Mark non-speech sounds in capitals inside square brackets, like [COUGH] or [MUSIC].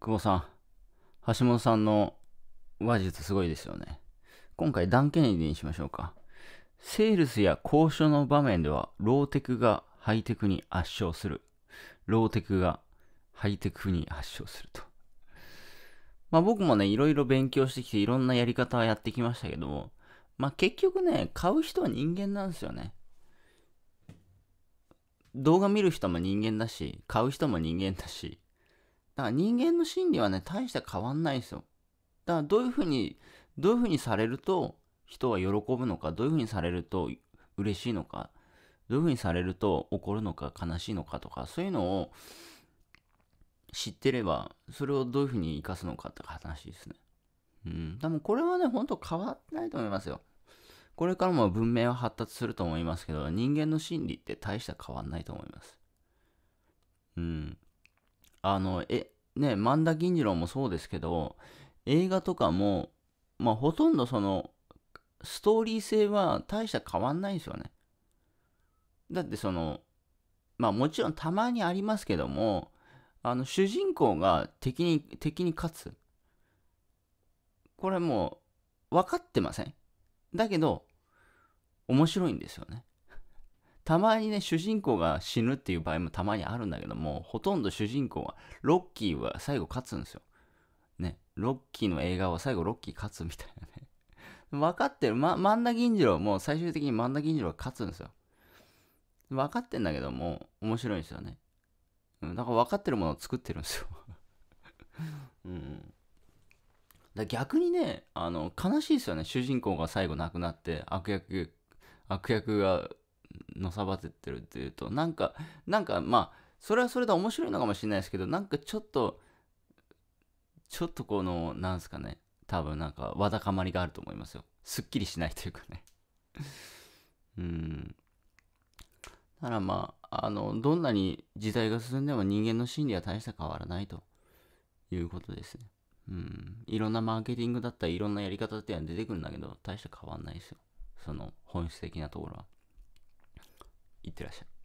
久保さん、橋本さんの話術すごいですよね。今回、ダン・ケネディにしましょうか。セールスや交渉の場面では、ローテクがハイテクに圧勝する。ローテクがハイテクに圧勝すると。まあ僕もね、いろいろ勉強してきて、いろんなやり方はやってきましたけども、まあ結局ね、買う人は人間なんですよね。動画見る人も人間だし、買う人も人間だし、だから人間の心理はね、大して変わんないんですよ。だからどういうふうに、どういうふうにされると人は喜ぶのか、どういうふうにされると嬉しいのか、どういうふうにされると怒るのか悲しいのかとか、そういうのを知ってれば、それをどういうふうに生かすのかって話ですね。うん。でもこれはね、ほんと変わってないと思いますよ。これからも文明は発達すると思いますけど、人間の心理って大した変わんないと思います。うん。あの、え、ね、万田銀次郎もそうですけど、映画とかも、まあ、ほとんどその、ストーリー性は大した変わんないんですよね。だってその、まあもちろんたまにありますけども、あの、主人公が敵に、敵に勝つ。これもう、分かってません。だけど、面白いんですよね。たまにね、主人公が死ぬっていう場合もたまにあるんだけども、ほとんど主人公は、ロッキーは最後勝つんですよ。ね、ロッキーの映画は最後ロッキー勝つみたいなね。[LAUGHS] 分かってる。ま、万田銀次郎も最終的に万田銀次郎が勝つんですよ。分かってんだけども、面白いんですよね。うん、だから分かってるものを作ってるんですよ。[LAUGHS] うん。だ逆にね、あの、悲しいですよね。主人公が最後亡くなって、悪役、悪役がのさばってるっていうとなんかなんかまあそれはそれで面白いのかもしれないですけどなんかちょっとちょっとこのなんすかね多分なんかわだかまりがあると思いますよすっきりしないというかね [LAUGHS] うんだからまああのどんなに時代が進んでも人間の心理は大した変わらないということですねうん、いろんなマーケティングだったりいろんなやり方っていうのは出てくるんだけど大した変わんないですよその本質的なところはいってらっしゃい。